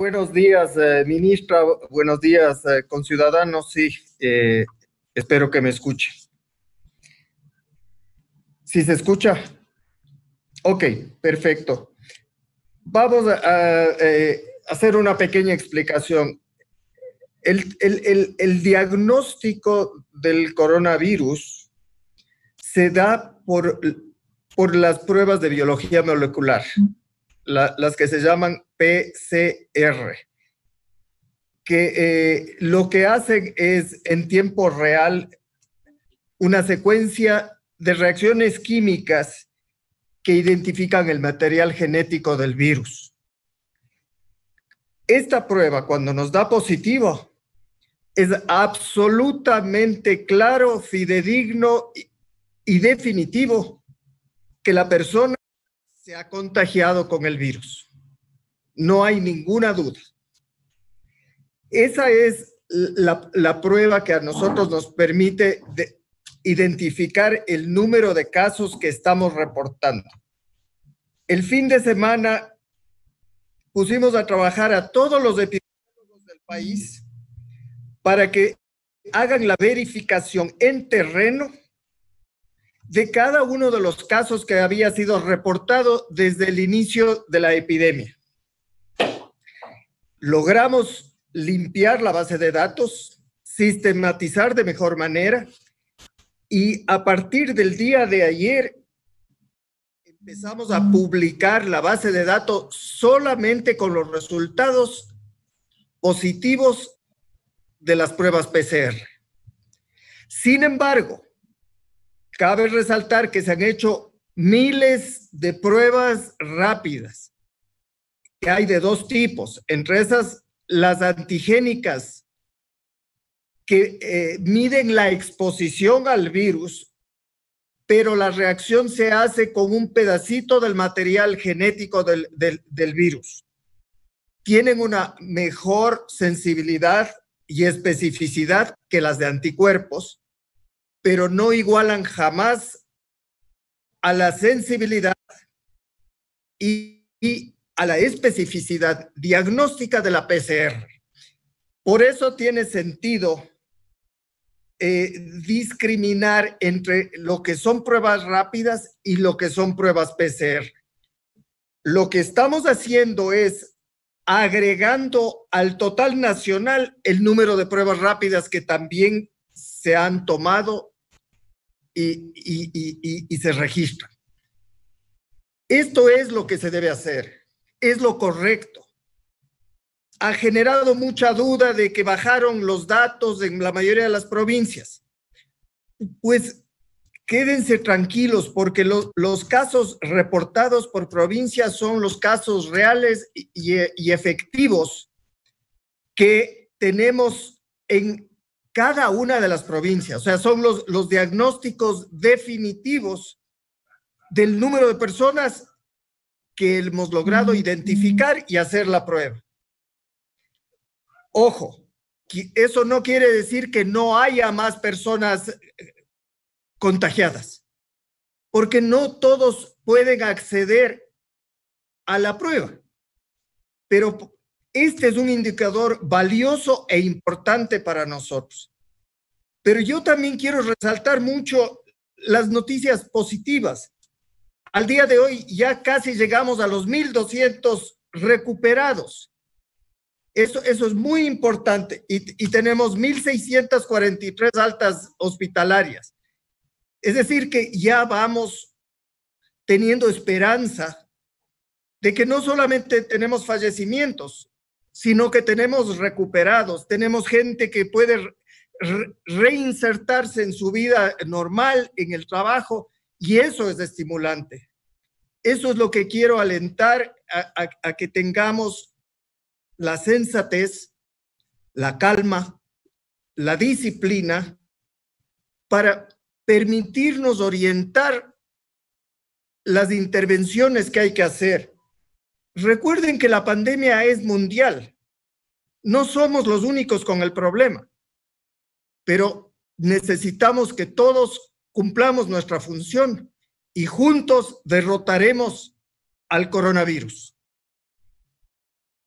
Buenos días, eh, ministra. Buenos días, eh, conciudadanos. Sí, eh, espero que me escuche. ¿Sí se escucha. Ok, perfecto. Vamos a, hacer una pequeña explicación. El, diagnóstico del coronavirus se da por, por las pruebas de biología molecular, las que se llaman PCR, que eh, lo que hacen es en tiempo real una secuencia de reacciones químicas que identifican el material genético del virus. Esta prueba, cuando nos da positivo, es absolutamente claro, fidedigno y definitivo que la persona se ha contagiado con el virus no hay ninguna duda. Esa es la, prueba que a nosotros nos permite identificar el número de casos que estamos reportando. El fin de semana pusimos a trabajar a todos los epidemiólogos del país para que hagan la verificación en terreno de cada uno de los casos que había sido reportado desde el inicio de la epidemia logramos limpiar la base de datos, sistematizar de mejor manera y a partir del día de ayer empezamos a publicar la base de datos solamente con los resultados positivos de las pruebas PCR. Sin embargo, cabe resaltar que se han hecho miles de pruebas rápidas que hay de dos tipos. Entre esas, las antigénicas que eh, miden la exposición al virus, pero la reacción se hace con un pedacito del material genético del, virus. Tienen una mejor sensibilidad y especificidad que las de anticuerpos, pero no igualan jamás a la sensibilidad y a la especificidad diagnóstica de la PCR. Por eso tiene sentido eh, discriminar entre lo que son pruebas rápidas y lo que son pruebas PCR. Lo que estamos haciendo es agregando al total nacional el número de pruebas rápidas que también se han tomado y se registran. Esto es lo que se debe hacer es lo correcto. Ha generado mucha duda de que bajaron los datos en la mayoría de las provincias. Pues quédense tranquilos porque los, casos reportados por provincias son los casos reales y, efectivos que tenemos en cada una de las provincias. O sea, son los, los diagnósticos definitivos del número de personas que hemos logrado identificar y hacer la prueba. Ojo, eso no quiere decir que no haya más personas eh, contagiadas, porque no todos pueden acceder a la prueba. Pero este es un indicador valioso e importante para nosotros. Pero yo también quiero resaltar mucho las noticias positivas al día de hoy ya casi llegamos a los 1.200 recuperados. Eso, eso es muy importante y, y tenemos 1.643 altas hospitalarias. Es decir, que ya vamos teniendo esperanza de que no solamente tenemos fallecimientos, sino que tenemos recuperados, tenemos gente que puede reinsertarse en su vida normal, en el trabajo, y eso es estimulante. Eso es lo que quiero alentar a, que tengamos la sensatez, la calma, la disciplina para permitirnos orientar las intervenciones que hay que hacer. Recuerden que la pandemia es mundial. No somos los únicos con el problema, pero necesitamos que todos cumplamos nuestra función y juntos derrotaremos al coronavirus.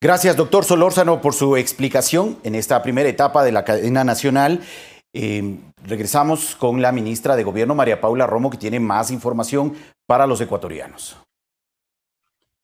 Gracias, doctor Solórzano, por su explicación en esta primera etapa de la cadena nacional. Em, regresamos con la ministra de Gobierno, María Paula Romo, que tiene más información para los ecuatorianos.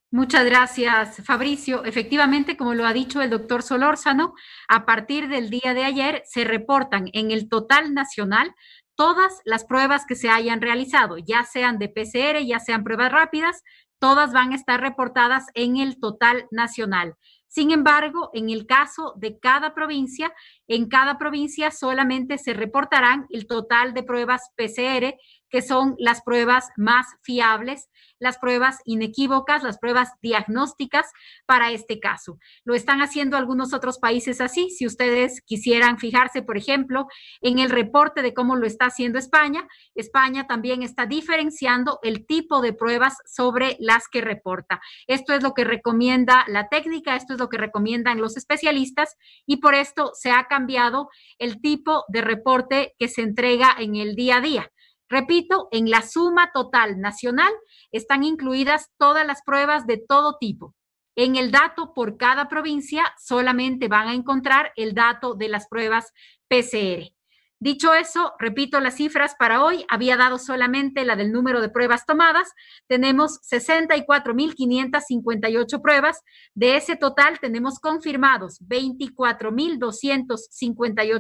Muchas gracias, Fabricio. Efectivamente, como lo ha dicho el doctor Solórzano, a partir del día de ayer se reportan en el total nacional todas las pruebas que se hayan realizado, ya sean de PCR, ya sean pruebas rápidas, todas van a estar reportadas en el total nacional. Sin embargo, en el caso de cada provincia, en cada provincia solamente se reportarán el total de pruebas PCR que son las pruebas más fiables, las pruebas inequívocas, las pruebas diagnósticas para este caso. Lo están haciendo algunos otros países así. Si ustedes quisieran fijarse, por ejemplo, en el reporte de cómo lo está haciendo España, España también está diferenciando el tipo de pruebas sobre las que reporta. Esto es lo que recomienda la técnica, esto es lo que recomiendan los especialistas y por esto se ha cambiado el tipo de reporte que se entrega en el día a día. Repito, en la suma total nacional están incluidas todas las pruebas de todo tipo. En el dato por cada provincia solamente van a encontrar el dato de las pruebas PCR. Dicho eso, repito las cifras para hoy. Había dado solamente la del número de pruebas tomadas. Tenemos 64.558 pruebas. De ese total tenemos confirmados 24.258